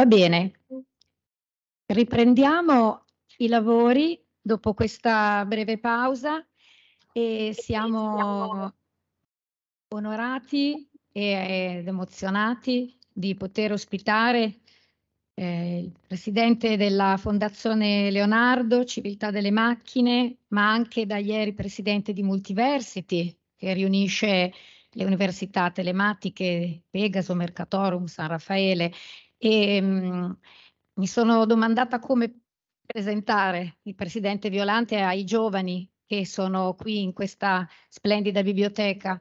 Va bene, riprendiamo i lavori dopo questa breve pausa e siamo onorati ed emozionati di poter ospitare eh, il presidente della Fondazione Leonardo, Civiltà delle Macchine, ma anche da ieri presidente di Multiversity, che riunisce le università telematiche Pegaso, Mercatorum, San Raffaele e ehm, mi sono domandata come presentare il presidente Violante ai giovani che sono qui in questa splendida biblioteca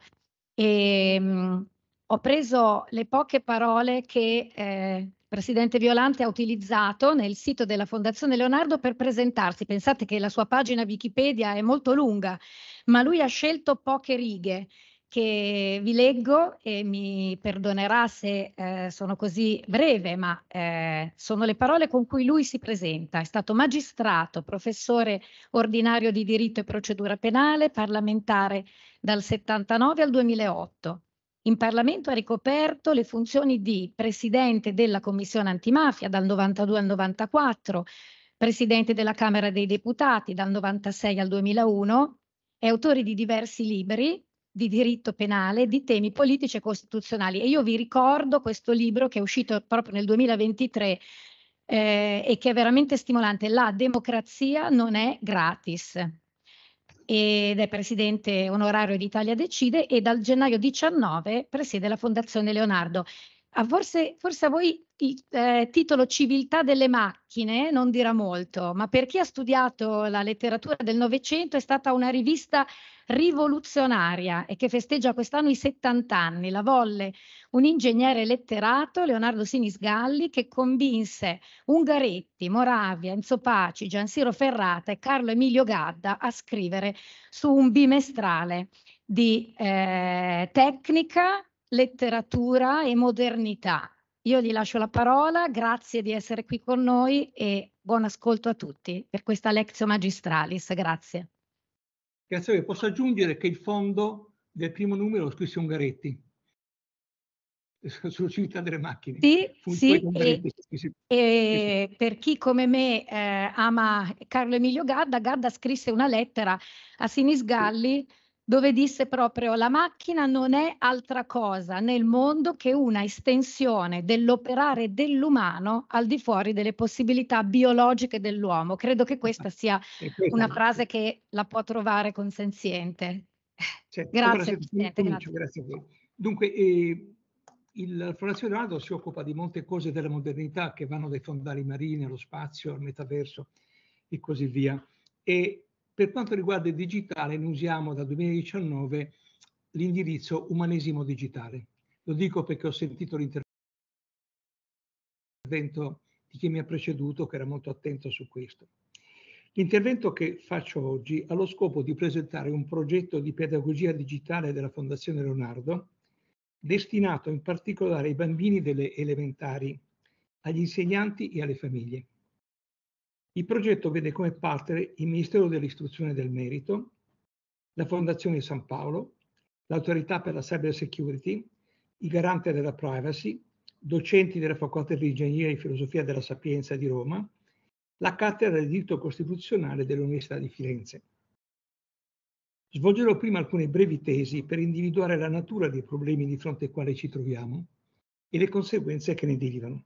e ehm, ho preso le poche parole che eh, il presidente Violante ha utilizzato nel sito della Fondazione Leonardo per presentarsi. Pensate che la sua pagina Wikipedia è molto lunga, ma lui ha scelto poche righe che vi leggo e mi perdonerà se eh, sono così breve, ma eh, sono le parole con cui lui si presenta. È stato magistrato, professore ordinario di diritto e procedura penale, parlamentare dal 79 al 2008. In Parlamento ha ricoperto le funzioni di presidente della Commissione antimafia dal 92 al 94, presidente della Camera dei Deputati dal 96 al 2001, è autore di diversi libri, di diritto penale di temi politici e costituzionali. E io vi ricordo questo libro che è uscito proprio nel 2023 eh, e che è veramente stimolante. La democrazia non è gratis ed è presidente onorario di Italia Decide e dal gennaio 19 presiede la Fondazione Leonardo. A ah, forse, forse, a voi il eh, titolo Civiltà delle macchine non dirà molto, ma per chi ha studiato la letteratura del Novecento è stata una rivista rivoluzionaria e che festeggia quest'anno i 70 anni. La volle un ingegnere letterato, Leonardo Sinis Galli, che convinse Ungaretti, Moravia, Enzo Paci, Giansiro Ferrata e Carlo Emilio Gadda a scrivere su un bimestrale di eh, tecnica letteratura e modernità. Io gli lascio la parola, grazie di essere qui con noi e buon ascolto a tutti per questa lezione Magistralis. Grazie. Grazie Posso aggiungere che il fondo del primo numero lo scrisse Ungaretti sulla sull'utilità delle macchine. Sì, sì, e, e, per chi come me eh, ama Carlo Emilio Gadda, Gadda scrisse una lettera a Sinis Sinisgalli dove disse proprio la macchina non è altra cosa nel mondo che una estensione dell'operare dell'umano al di fuori delle possibilità biologiche dell'uomo. Credo che questa sia una frase che la può trovare consenziente. Certo, grazie, Presidente. Grazie. grazie. a voi. Dunque, eh, il Fondazione Leonardo si occupa di molte cose della modernità che vanno dai fondali marini allo spazio, al metaverso e così via. E per quanto riguarda il digitale, noi usiamo dal 2019 l'indirizzo umanesimo digitale. Lo dico perché ho sentito l'intervento di chi mi ha preceduto, che era molto attento su questo. L'intervento che faccio oggi ha lo scopo di presentare un progetto di pedagogia digitale della Fondazione Leonardo, destinato in particolare ai bambini delle elementari, agli insegnanti e alle famiglie. Il progetto vede come partner il Ministero dell'Istruzione del Merito, la Fondazione San Paolo, l'Autorità per la Cyber Security, i Garante della Privacy, docenti della Facoltà di Ingegneria e Filosofia della Sapienza di Roma, la Cattedra di Diritto Costituzionale dell'Università di Firenze. Svolgerò prima alcune brevi tesi per individuare la natura dei problemi di fronte ai quali ci troviamo e le conseguenze che ne derivano.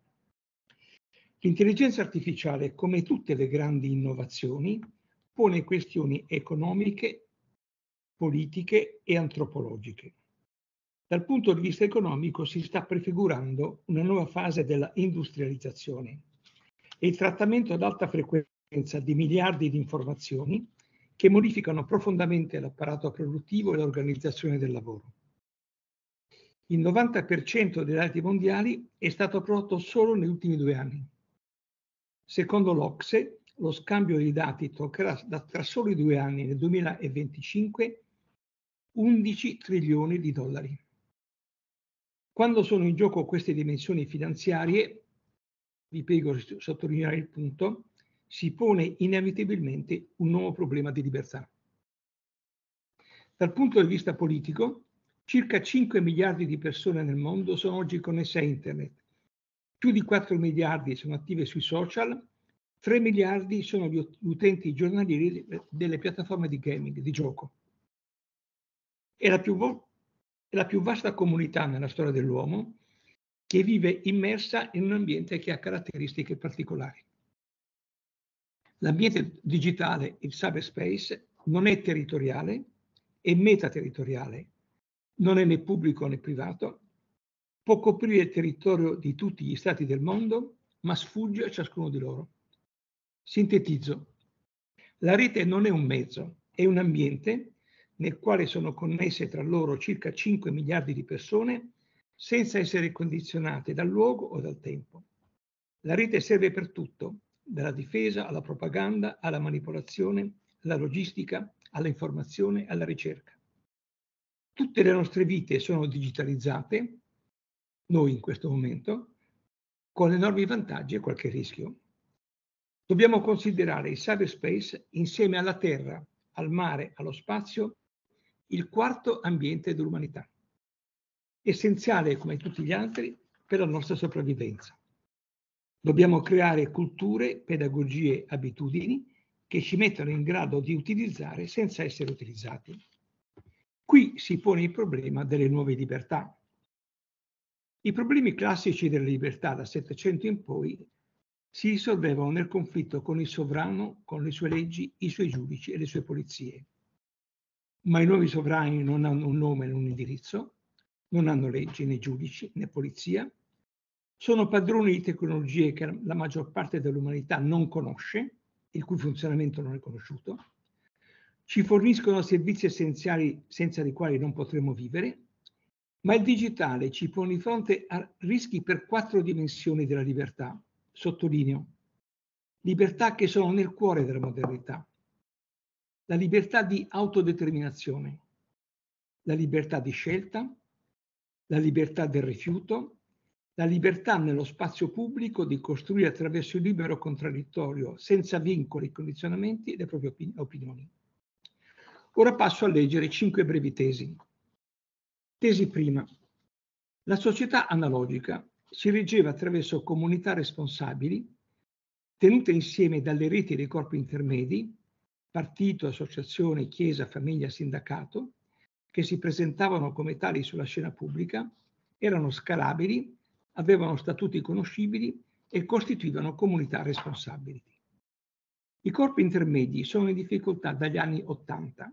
L'intelligenza artificiale, come tutte le grandi innovazioni, pone questioni economiche, politiche e antropologiche. Dal punto di vista economico si sta prefigurando una nuova fase della industrializzazione e il trattamento ad alta frequenza di miliardi di informazioni che modificano profondamente l'apparato produttivo e l'organizzazione del lavoro. Il 90% dei dati mondiali è stato prodotto solo negli ultimi due anni Secondo l'Ocse, lo scambio di dati toccherà da, tra soli due anni, nel 2025, 11 trilioni di dollari. Quando sono in gioco queste dimensioni finanziarie, vi prego di sottolineare il punto, si pone inevitabilmente un nuovo problema di libertà. Dal punto di vista politico, circa 5 miliardi di persone nel mondo sono oggi connesse a Internet più di 4 miliardi sono attive sui social, 3 miliardi sono gli utenti giornalieri delle piattaforme di gaming, di gioco. È la più, è la più vasta comunità nella storia dell'uomo che vive immersa in un ambiente che ha caratteristiche particolari. L'ambiente digitale, il cyberspace, non è territoriale, è metaterritoriale, non è né pubblico né privato, può coprire il territorio di tutti gli stati del mondo, ma sfugge a ciascuno di loro. Sintetizzo. La rete non è un mezzo, è un ambiente nel quale sono connesse tra loro circa 5 miliardi di persone senza essere condizionate dal luogo o dal tempo. La rete serve per tutto, dalla difesa alla propaganda, alla manipolazione, alla logistica, all'informazione, alla ricerca. Tutte le nostre vite sono digitalizzate noi in questo momento, con enormi vantaggi e qualche rischio. Dobbiamo considerare il cyberspace insieme alla Terra, al mare, allo spazio, il quarto ambiente dell'umanità, essenziale come tutti gli altri per la nostra sopravvivenza. Dobbiamo creare culture, pedagogie, abitudini che ci mettano in grado di utilizzare senza essere utilizzati. Qui si pone il problema delle nuove libertà, i problemi classici della libertà da Settecento in poi si risolvevano nel conflitto con il sovrano, con le sue leggi, i suoi giudici e le sue polizie. Ma i nuovi sovrani non hanno un nome né un indirizzo, non hanno leggi né giudici né polizia, sono padroni di tecnologie che la maggior parte dell'umanità non conosce, il cui funzionamento non è conosciuto, ci forniscono servizi essenziali senza i quali non potremmo vivere ma il digitale ci pone di fronte a rischi per quattro dimensioni della libertà, sottolineo, libertà che sono nel cuore della modernità. La libertà di autodeterminazione, la libertà di scelta, la libertà del rifiuto, la libertà nello spazio pubblico di costruire attraverso il libero contraddittorio, senza vincoli e condizionamenti, le proprie opinioni. Ora passo a leggere cinque brevi tesi. Tesi prima. La società analogica si reggeva attraverso comunità responsabili tenute insieme dalle reti dei corpi intermedi, partito, associazione, chiesa, famiglia, sindacato, che si presentavano come tali sulla scena pubblica, erano scalabili, avevano statuti conoscibili e costituivano comunità responsabili. I corpi intermedi sono in difficoltà dagli anni Ottanta,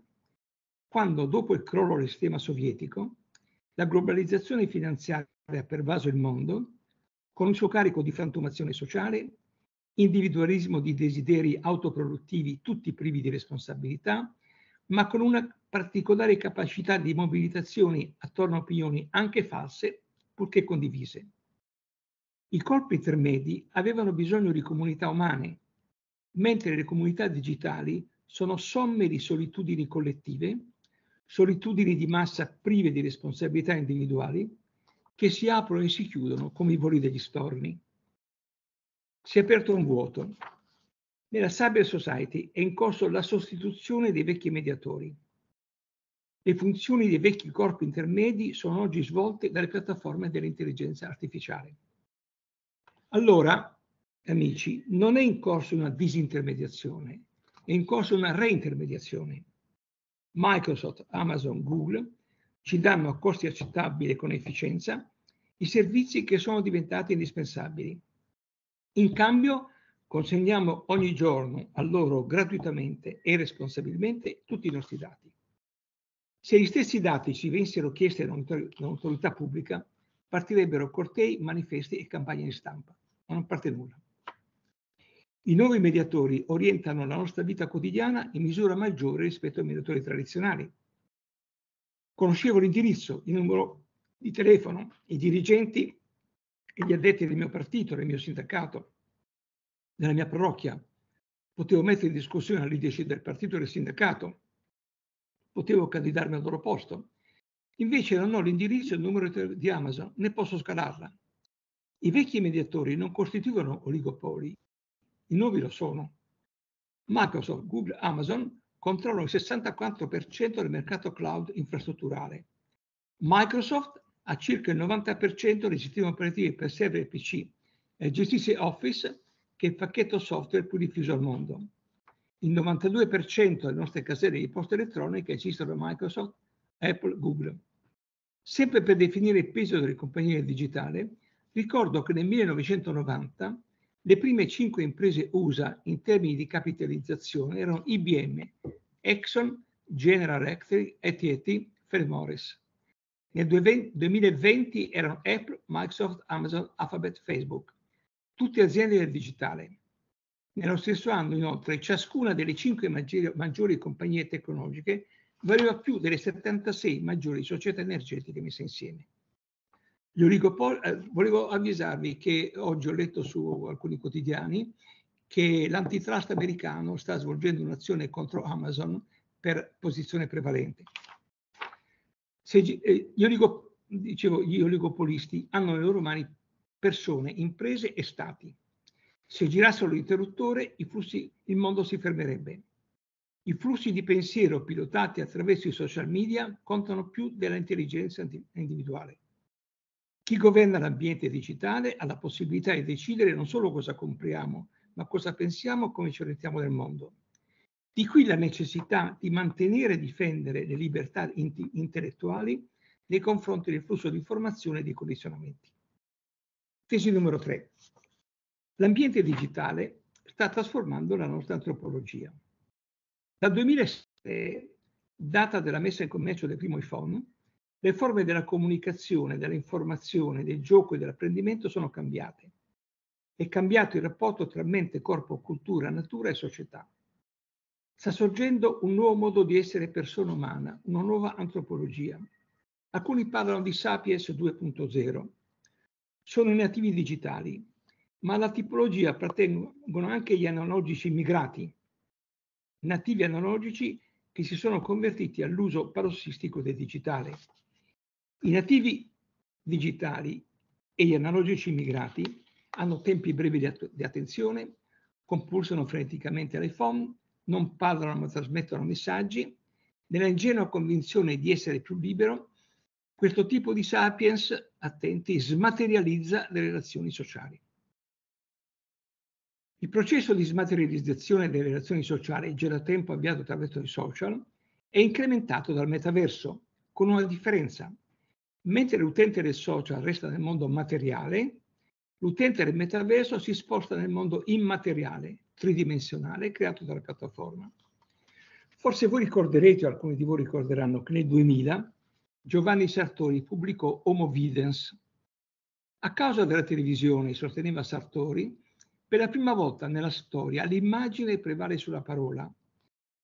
quando dopo il crollo del sistema sovietico la globalizzazione finanziaria ha pervaso il mondo con il suo carico di frantumazione sociale, individualismo di desideri autoproduttivi tutti privi di responsabilità, ma con una particolare capacità di mobilitazioni attorno a opinioni anche false, purché condivise. I corpi intermedi avevano bisogno di comunità umane, mentre le comunità digitali sono somme di solitudini collettive solitudini di massa prive di responsabilità individuali che si aprono e si chiudono come i voli degli storni. Si è aperto un vuoto. Nella cyber society è in corso la sostituzione dei vecchi mediatori. Le funzioni dei vecchi corpi intermedi sono oggi svolte dalle piattaforme dell'intelligenza artificiale. Allora, amici, non è in corso una disintermediazione, è in corso una reintermediazione. Microsoft, Amazon, Google ci danno a costi accettabili e con efficienza i servizi che sono diventati indispensabili. In cambio consegniamo ogni giorno a loro gratuitamente e responsabilmente tutti i nostri dati. Se gli stessi dati ci venissero chiesti da un'autorità pubblica, partirebbero cortei, manifesti e campagne di stampa, ma non parte nulla. I nuovi mediatori orientano la nostra vita quotidiana in misura maggiore rispetto ai mediatori tradizionali. Conoscevo l'indirizzo, il numero di telefono, i dirigenti e gli addetti del mio partito, del mio sindacato, della mia parrocchia. Potevo mettere in discussione la leadership del partito e del sindacato. Potevo candidarmi al loro posto. Invece non ho l'indirizzo e il numero di Amazon, né posso scalarla. I vecchi mediatori non costituivano oligopoli, i nuovi lo sono. Microsoft, Google, Amazon controllano il 64% del mercato cloud infrastrutturale. Microsoft ha circa il 90% dei sistemi operativi per server e PC e gestisce Office, che è il pacchetto software più diffuso al mondo. Il 92% delle nostre caselle di posta elettronica esistono da Microsoft, Apple, Google. Sempre per definire il peso delle compagnie digitali, ricordo che nel 1990 le prime cinque imprese USA in termini di capitalizzazione erano IBM, Exxon, General Electric, AT&T, Fred Nel 2020 erano Apple, Microsoft, Amazon, Alphabet, Facebook, tutte aziende del digitale. Nello stesso anno, inoltre, ciascuna delle cinque maggiori, maggiori compagnie tecnologiche valeva più delle 76 maggiori società energetiche messe insieme. Gli Pol, eh, volevo avvisarvi che oggi ho letto su alcuni quotidiani che l'antitrust americano sta svolgendo un'azione contro Amazon per posizione prevalente. Se, eh, gli, oligo, dicevo, gli oligopolisti hanno nelle loro mani persone, imprese e stati. Se girassero l'interruttore, flussi, il mondo si fermerebbe. I flussi di pensiero pilotati attraverso i social media contano più dell'intelligenza individuale. Chi governa l'ambiente digitale ha la possibilità di decidere non solo cosa compriamo, ma cosa pensiamo e come ci orientiamo nel mondo. Di qui la necessità di mantenere e difendere le libertà intellettuali nei confronti del flusso di informazione e dei condizionamenti. Tesi numero 3. L'ambiente digitale sta trasformando la nostra antropologia. Dal 2006, data della messa in commercio del primo iPhone, le forme della comunicazione, dell'informazione, del gioco e dell'apprendimento sono cambiate. È cambiato il rapporto tra mente, corpo, cultura, natura e società. Sta sorgendo un nuovo modo di essere persona umana, una nuova antropologia. Alcuni parlano di Sapiens 2.0. Sono i nativi digitali, ma alla tipologia appartengono anche gli analogici immigrati, nativi analogici che si sono convertiti all'uso parossistico del digitale. I nativi digitali e gli analogici immigrati hanno tempi brevi di, att di attenzione, compulsano freneticamente l'iPhone, non parlano ma trasmettono messaggi. Nella ingenua convinzione di essere più libero, questo tipo di sapiens, attenti, smaterializza le relazioni sociali. Il processo di smaterializzazione delle relazioni sociali, già da tempo avviato attraverso i social, è incrementato dal metaverso, con una differenza, Mentre l'utente del social resta nel mondo materiale, l'utente del metaverso si sposta nel mondo immateriale, tridimensionale, creato dalla piattaforma. Forse voi ricorderete, o alcuni di voi ricorderanno, che nel 2000 Giovanni Sartori pubblicò Homo Videns. A causa della televisione, sosteneva Sartori, per la prima volta nella storia l'immagine prevale sulla parola,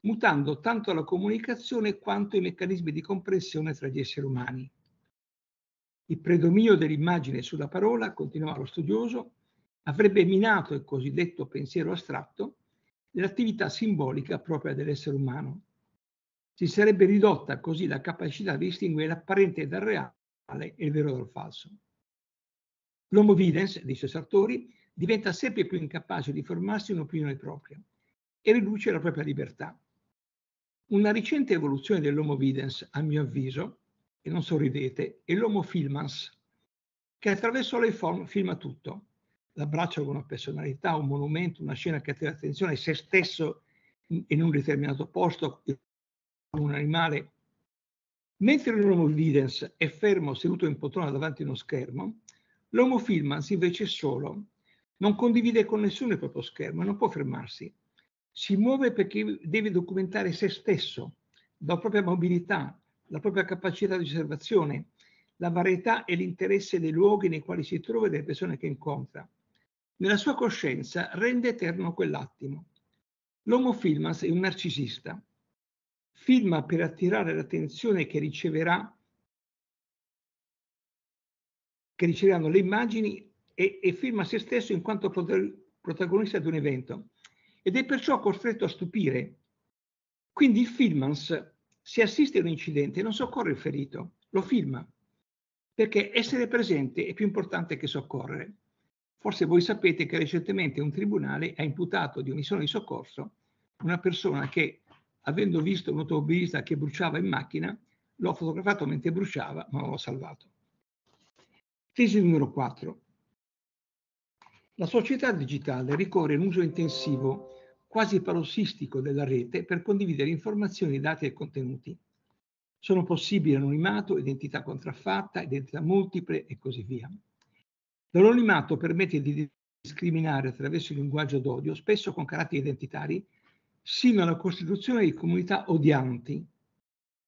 mutando tanto la comunicazione quanto i meccanismi di comprensione tra gli esseri umani. Il predominio dell'immagine sulla parola, continuava lo studioso, avrebbe minato il cosiddetto pensiero astratto e l'attività simbolica propria dell'essere umano. Si sarebbe ridotta così la capacità di distinguere l'apparente dal reale e il vero dal falso. L'homo videns, dice Sartori, diventa sempre più incapace di formarsi un'opinione propria e riduce la propria libertà. Una recente evoluzione dell'homo videns, a mio avviso, e non sorridete, è l'Homo Filmans, che attraverso le forme filma tutto. L'abbraccio con una personalità, un monumento, una scena che attira attenzione, se stesso in un determinato posto, un animale. Mentre l'Homo Videns è fermo, seduto in poltrona davanti a uno schermo, l'Homo Filmans invece è solo, non condivide con nessuno il proprio schermo, non può fermarsi. Si muove perché deve documentare se stesso, la propria mobilità, la propria capacità di osservazione, la varietà e l'interesse dei luoghi nei quali si trova e delle persone che incontra. Nella sua coscienza rende eterno quell'attimo. L'Homo Filmas è un narcisista. Filma per attirare l'attenzione che riceverà che riceveranno le immagini e, e filma se stesso in quanto protagonista di un evento ed è perciò costretto a stupire. Quindi il filmans se assiste a un incidente non soccorre il ferito, lo filma, perché essere presente è più importante che soccorrere. Forse voi sapete che recentemente un tribunale ha imputato di omissione di soccorso una persona che, avendo visto un automobilista che bruciava in macchina, l'ho fotografato mentre bruciava, ma l'ho salvato. Tesi numero 4. La società digitale ricorre a un uso intensivo quasi parossistico della rete per condividere informazioni, dati e contenuti. Sono possibili anonimato, identità contraffatta, identità multiple e così via. L'anonimato permette di discriminare attraverso il linguaggio d'odio, spesso con caratteri identitari, sino alla costituzione di comunità odianti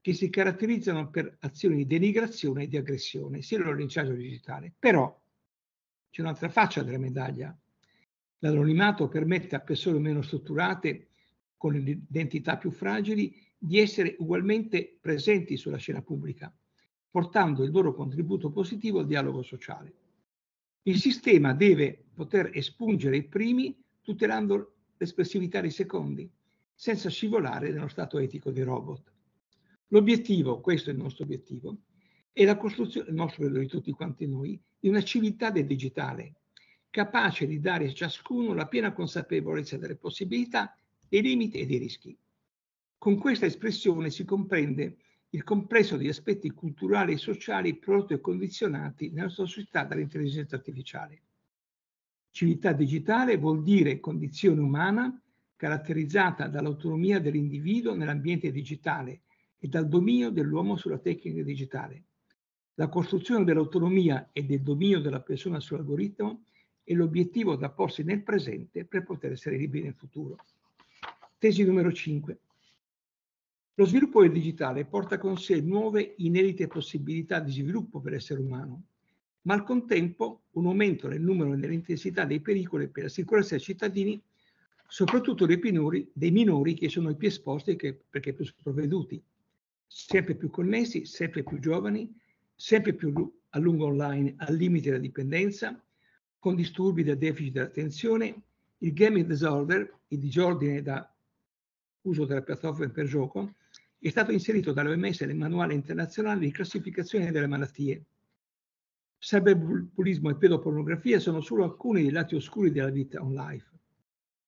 che si caratterizzano per azioni di denigrazione e di aggressione, sia il linciaggio digitale. Però c'è un'altra faccia della medaglia, L'anonimato permette a persone meno strutturate, con identità più fragili, di essere ugualmente presenti sulla scena pubblica, portando il loro contributo positivo al dialogo sociale. Il sistema deve poter espungere i primi tutelando l'espressività dei secondi, senza scivolare nello stato etico dei robot. L'obiettivo, questo è il nostro obiettivo, è la costruzione, il nostro credo di tutti quanti noi, di una civiltà del digitale, capace di dare a ciascuno la piena consapevolezza delle possibilità, dei limiti e dei rischi. Con questa espressione si comprende il complesso di aspetti culturali e sociali prodotti e condizionati nella nostra società dall'intelligenza artificiale. Civiltà digitale vuol dire condizione umana caratterizzata dall'autonomia dell'individuo nell'ambiente digitale e dal dominio dell'uomo sulla tecnica digitale. La costruzione dell'autonomia e del dominio della persona sull'algoritmo e l'obiettivo da porsi nel presente per poter essere liberi nel futuro. Tesi numero 5. Lo sviluppo del digitale porta con sé nuove inedite possibilità di sviluppo per l'essere umano, ma al contempo un aumento nel numero e nell'intensità dei pericoli per la sicurezza dei cittadini, soprattutto dei, pinori, dei minori che sono i più esposti che, perché più sprovveduti, sempre più connessi, sempre più giovani, sempre più a lungo online, al limite della dipendenza, con disturbi da deficit di attenzione, il gaming disorder, il disordine da uso della piattaforma per gioco, è stato inserito dall'OMS nel manuale internazionale di classificazione delle malattie. Cyberbullismo e pedopornografia sono solo alcuni dei lati oscuri della vita online.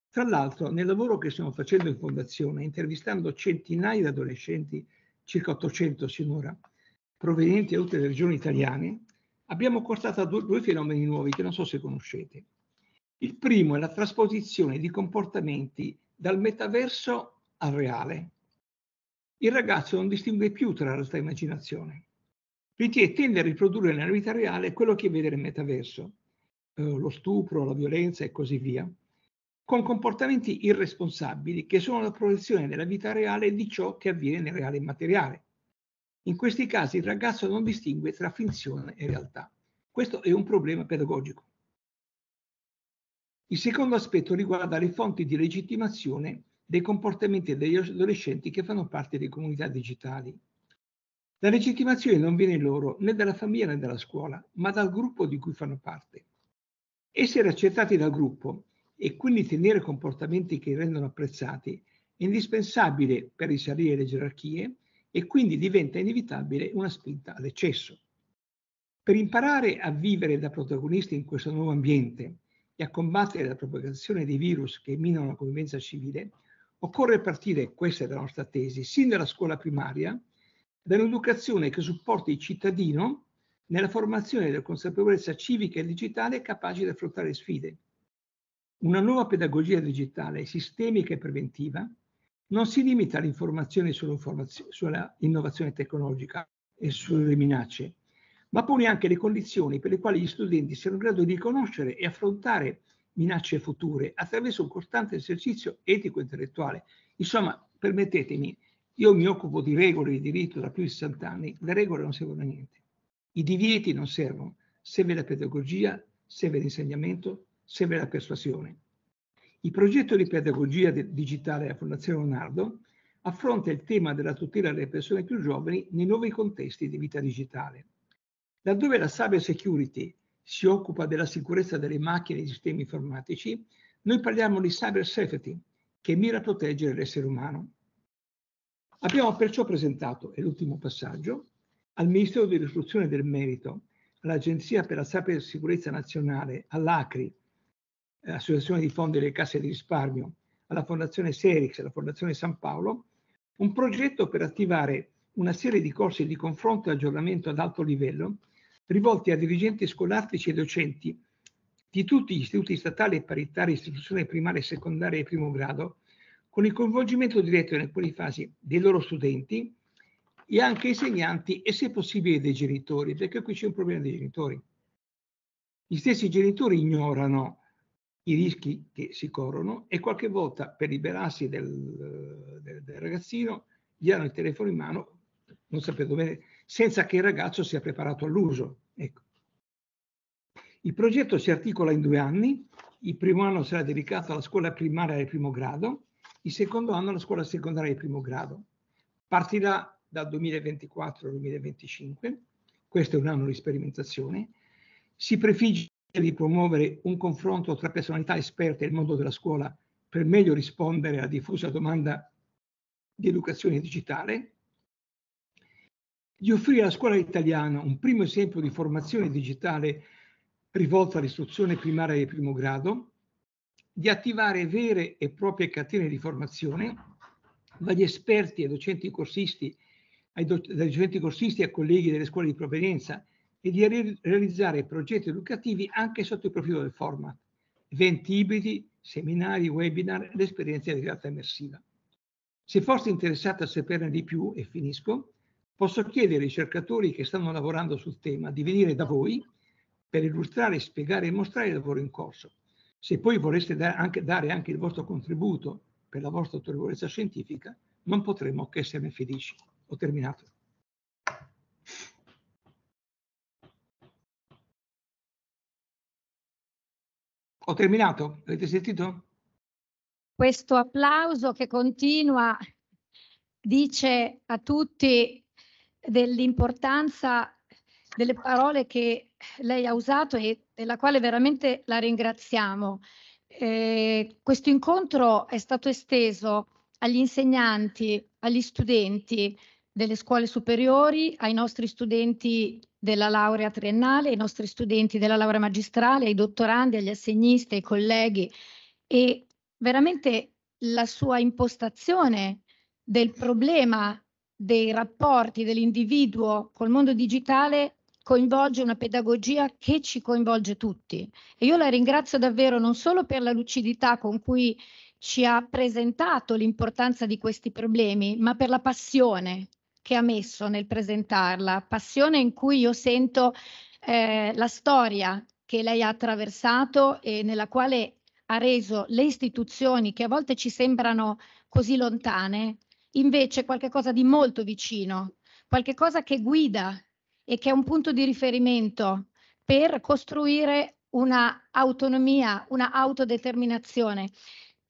Tra l'altro, nel lavoro che stiamo facendo in fondazione, intervistando centinaia di adolescenti, circa 800 sinora, provenienti da tutte le regioni italiane, abbiamo portato a due, due fenomeni nuovi che non so se conoscete. Il primo è la trasposizione di comportamenti dal metaverso al reale. Il ragazzo non distingue più tra realtà e immaginazione, perché tende a riprodurre nella vita reale quello che vede nel metaverso, eh, lo stupro, la violenza e così via, con comportamenti irresponsabili che sono la proiezione nella vita reale di ciò che avviene nel reale immateriale. In questi casi il ragazzo non distingue tra finzione e realtà. Questo è un problema pedagogico. Il secondo aspetto riguarda le fonti di legittimazione dei comportamenti degli adolescenti che fanno parte di comunità digitali. La legittimazione non viene loro né dalla famiglia né dalla scuola, ma dal gruppo di cui fanno parte. Essere accettati dal gruppo e quindi tenere comportamenti che rendono apprezzati è indispensabile per risalire le gerarchie e quindi diventa inevitabile una spinta all'eccesso. Per imparare a vivere da protagonisti in questo nuovo ambiente e a combattere la propagazione dei virus che minano la convivenza civile, occorre partire, questa è la nostra tesi, sin dalla scuola primaria, dall'educazione che supporti il cittadino nella formazione della consapevolezza civica e digitale capace di affrontare sfide. Una nuova pedagogia digitale, sistemica e preventiva, non si limita all'informazione sull'innovazione tecnologica e sulle minacce, ma pone anche le condizioni per le quali gli studenti siano in grado di conoscere e affrontare minacce future attraverso un costante esercizio etico-intellettuale. Insomma, permettetemi, io mi occupo di regole di diritto da più di 60 anni, le regole non servono a niente. I divieti non servono, serve la pedagogia, serve l'insegnamento, serve la persuasione. Il progetto di pedagogia digitale della Fondazione Leonardo affronta il tema della tutela delle persone più giovani nei nuovi contesti di vita digitale. Laddove la cyber security si occupa della sicurezza delle macchine e dei sistemi informatici, noi parliamo di cyber safety, che mira a proteggere l'essere umano. Abbiamo perciò presentato, e l'ultimo passaggio, al Ministero dell'Istruzione del Merito, all'Agenzia per la Cybersicurezza Nazionale, all'ACRI Associazione di Fondi delle Casse di Risparmio, alla Fondazione Serix e alla Fondazione San Paolo, un progetto per attivare una serie di corsi di confronto e aggiornamento ad alto livello rivolti a dirigenti scolastici e docenti di tutti gli istituti statali e paritari, istituzioni primarie, secondaria e primo grado, con il coinvolgimento diretto in alcune fasi dei loro studenti e anche insegnanti e se possibile dei genitori, perché qui c'è un problema dei genitori. Gli stessi genitori ignorano i rischi che si corrono e qualche volta per liberarsi del, del, del ragazzino gli danno il telefono in mano, non sapendo bene, senza che il ragazzo sia preparato all'uso. Ecco. Il progetto si articola in due anni, il primo anno sarà dedicato alla scuola primaria del primo grado, il secondo anno alla scuola secondaria del primo grado. Partirà dal 2024 al 2025, questo è un anno di sperimentazione, si prefigge di promuovere un confronto tra personalità esperte del mondo della scuola per meglio rispondere alla diffusa domanda di educazione digitale, di offrire alla scuola italiana un primo esempio di formazione digitale rivolta all'istruzione primaria di primo grado, di attivare vere e proprie catene di formazione dagli esperti ai docenti corsisti, ai doc- dai docenti corsisti a colleghi delle scuole di provenienza e di realizzare progetti educativi anche sotto il profilo del format, eventi ibridi, seminari, webinar ed esperienze di realtà immersiva. Se foste interessati a saperne di più, e finisco, posso chiedere ai ricercatori che stanno lavorando sul tema di venire da voi per illustrare, spiegare e mostrare il lavoro in corso. Se poi vorreste dare anche, dare anche il vostro contributo per la vostra autorevolezza scientifica, non potremmo che esserne felici. Ho terminato. Ho terminato? Avete sentito? Questo applauso che continua dice a tutti dell'importanza delle parole che lei ha usato e della quale veramente la ringraziamo. Eh, questo incontro è stato esteso agli insegnanti, agli studenti delle scuole superiori, ai nostri studenti della laurea triennale, ai nostri studenti della laurea magistrale, ai dottorandi, agli assegnisti, ai colleghi e veramente la sua impostazione del problema dei rapporti dell'individuo col mondo digitale coinvolge una pedagogia che ci coinvolge tutti. E io la ringrazio davvero non solo per la lucidità con cui ci ha presentato l'importanza di questi problemi, ma per la passione che ha messo nel presentarla, passione in cui io sento eh, la storia che lei ha attraversato e nella quale ha reso le istituzioni che a volte ci sembrano così lontane, invece qualcosa di molto vicino, qualcosa che guida e che è un punto di riferimento per costruire una autonomia, una autodeterminazione.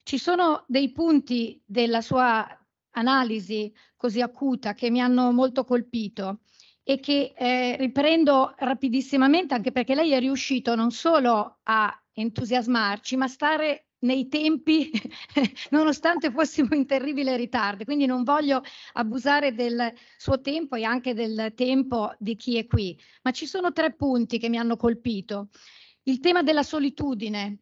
Ci sono dei punti della sua analisi così acuta che mi hanno molto colpito e che eh, riprendo rapidissimamente anche perché lei è riuscito non solo a entusiasmarci ma stare nei tempi nonostante fossimo in terribile ritardo quindi non voglio abusare del suo tempo e anche del tempo di chi è qui ma ci sono tre punti che mi hanno colpito il tema della solitudine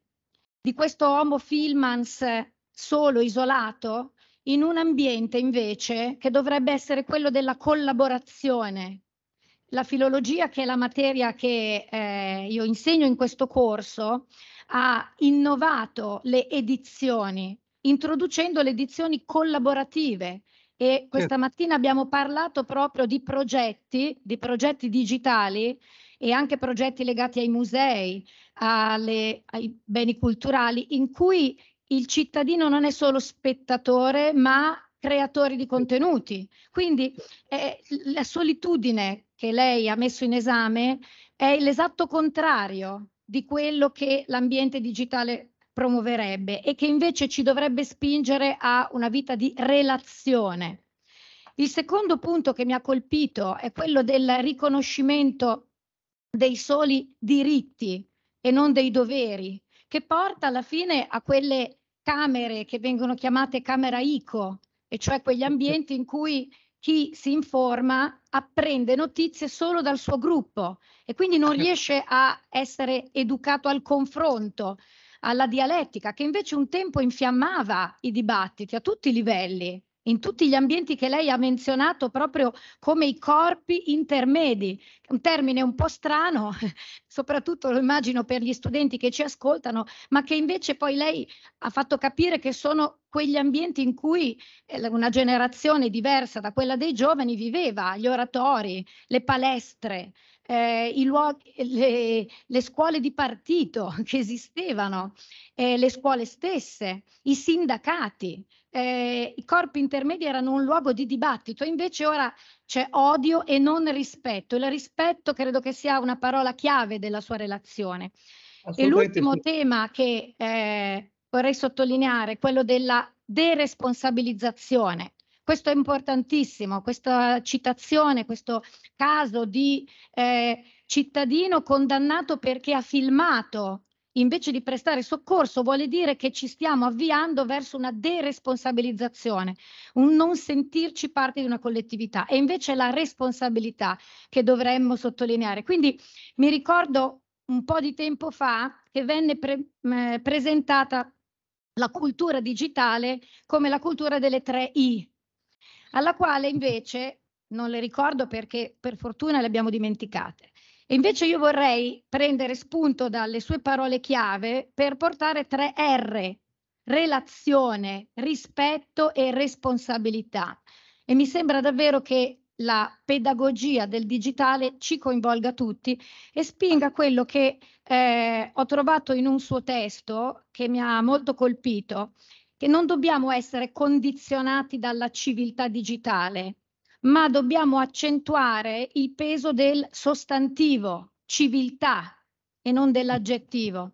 di questo Homo Filmans solo isolato in un ambiente invece che dovrebbe essere quello della collaborazione. La filologia, che è la materia che eh, io insegno in questo corso, ha innovato le edizioni, introducendo le edizioni collaborative. E questa certo. mattina abbiamo parlato proprio di progetti, di progetti digitali e anche progetti legati ai musei, alle, ai beni culturali, in cui il cittadino non è solo spettatore, ma creatore di contenuti. Quindi eh, la solitudine che lei ha messo in esame è l'esatto contrario di quello che l'ambiente digitale promuoverebbe e che invece ci dovrebbe spingere a una vita di relazione. Il secondo punto che mi ha colpito è quello del riconoscimento dei soli diritti e non dei doveri, che porta alla fine a quelle camere che vengono chiamate camera ICO, e cioè quegli ambienti in cui chi si informa apprende notizie solo dal suo gruppo e quindi non certo. riesce a essere educato al confronto, alla dialettica, che invece un tempo infiammava i dibattiti a tutti i livelli in tutti gli ambienti che lei ha menzionato proprio come i corpi intermedi, un termine un po' strano, soprattutto lo immagino per gli studenti che ci ascoltano, ma che invece poi lei ha fatto capire che sono quegli ambienti in cui eh, una generazione diversa da quella dei giovani viveva, gli oratori, le palestre, eh, luoghi, le, le, scuole di partito che esistevano, eh, le scuole stesse, i sindacati eh, i corpi intermedi erano un luogo di dibattito, invece ora c'è odio e non rispetto. Il rispetto credo che sia una parola chiave della sua relazione. E l'ultimo sì. tema che eh, vorrei sottolineare è quello della deresponsabilizzazione. Questo è importantissimo, questa citazione, questo caso di eh, cittadino condannato perché ha filmato invece di prestare soccorso vuole dire che ci stiamo avviando verso una deresponsabilizzazione, un non sentirci parte di una collettività e invece la responsabilità che dovremmo sottolineare. Quindi mi ricordo un po' di tempo fa che venne pre- eh, presentata la cultura digitale come la cultura delle tre I, alla quale invece non le ricordo perché per fortuna le abbiamo dimenticate. E invece io vorrei prendere spunto dalle sue parole chiave per portare tre R, relazione, rispetto e responsabilità. E mi sembra davvero che la pedagogia del digitale ci coinvolga tutti e spinga quello che eh, ho trovato in un suo testo che mi ha molto colpito, che non dobbiamo essere condizionati dalla civiltà digitale, ma dobbiamo accentuare il peso del sostantivo, civiltà, e non dell'aggettivo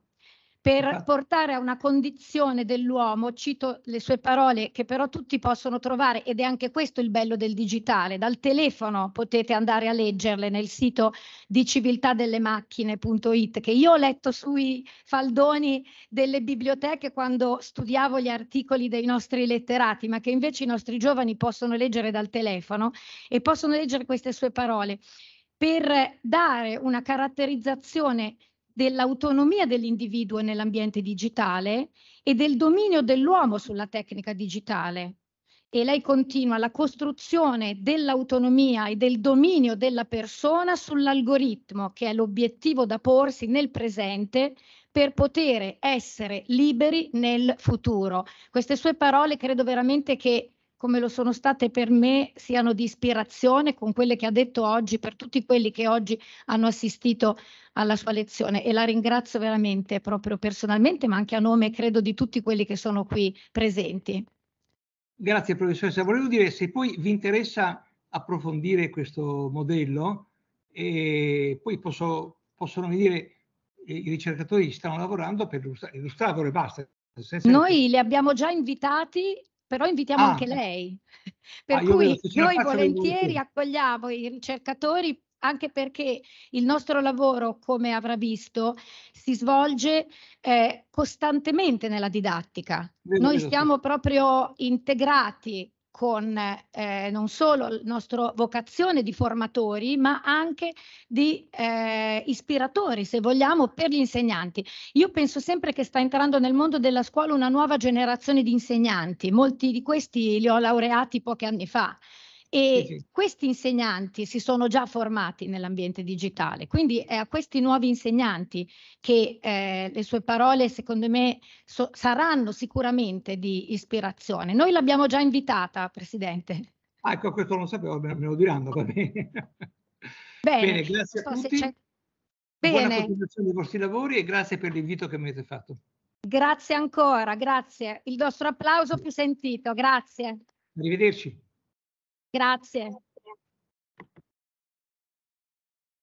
per ah. portare a una condizione dell'uomo, cito le sue parole che però tutti possono trovare ed è anche questo il bello del digitale, dal telefono potete andare a leggerle nel sito di civiltadellemacchine.it che io ho letto sui faldoni delle biblioteche quando studiavo gli articoli dei nostri letterati, ma che invece i nostri giovani possono leggere dal telefono e possono leggere queste sue parole per dare una caratterizzazione dell'autonomia dell'individuo nell'ambiente digitale e del dominio dell'uomo sulla tecnica digitale. E lei continua la costruzione dell'autonomia e del dominio della persona sull'algoritmo, che è l'obiettivo da porsi nel presente per poter essere liberi nel futuro. Queste sue parole credo veramente che come lo sono state per me, siano di ispirazione con quelle che ha detto oggi per tutti quelli che oggi hanno assistito alla sua lezione e la ringrazio veramente proprio personalmente, ma anche a nome credo di tutti quelli che sono qui presenti. Grazie professoressa, volevo dire se poi vi interessa approfondire questo modello e poi posso, possono venire eh, i ricercatori stanno lavorando per illustrarlo e basta. Noi li abbiamo già invitati però invitiamo ah, anche eh. lei. Per ah, cui noi volentieri accogliamo i ricercatori anche perché il nostro lavoro, come avrà visto, si svolge eh, costantemente nella didattica. noi siamo proprio integrati con eh, non solo la nostra vocazione di formatori, ma anche di eh, ispiratori, se vogliamo, per gli insegnanti. Io penso sempre che sta entrando nel mondo della scuola una nuova generazione di insegnanti, molti di questi li ho laureati pochi anni fa. E sì, sì. questi insegnanti si sono già formati nell'ambiente digitale, quindi è a questi nuovi insegnanti che eh, le sue parole, secondo me, so- saranno sicuramente di ispirazione. Noi l'abbiamo già invitata, Presidente. Ah, ecco, questo lo sapevo, me lo diranno, va bene. Bene, bene grazie so a tutti. Bene. Buona continuazione dei vostri lavori e grazie per l'invito che mi avete fatto. Grazie ancora, grazie. Il vostro applauso più sentito, grazie. Arrivederci. Grazie.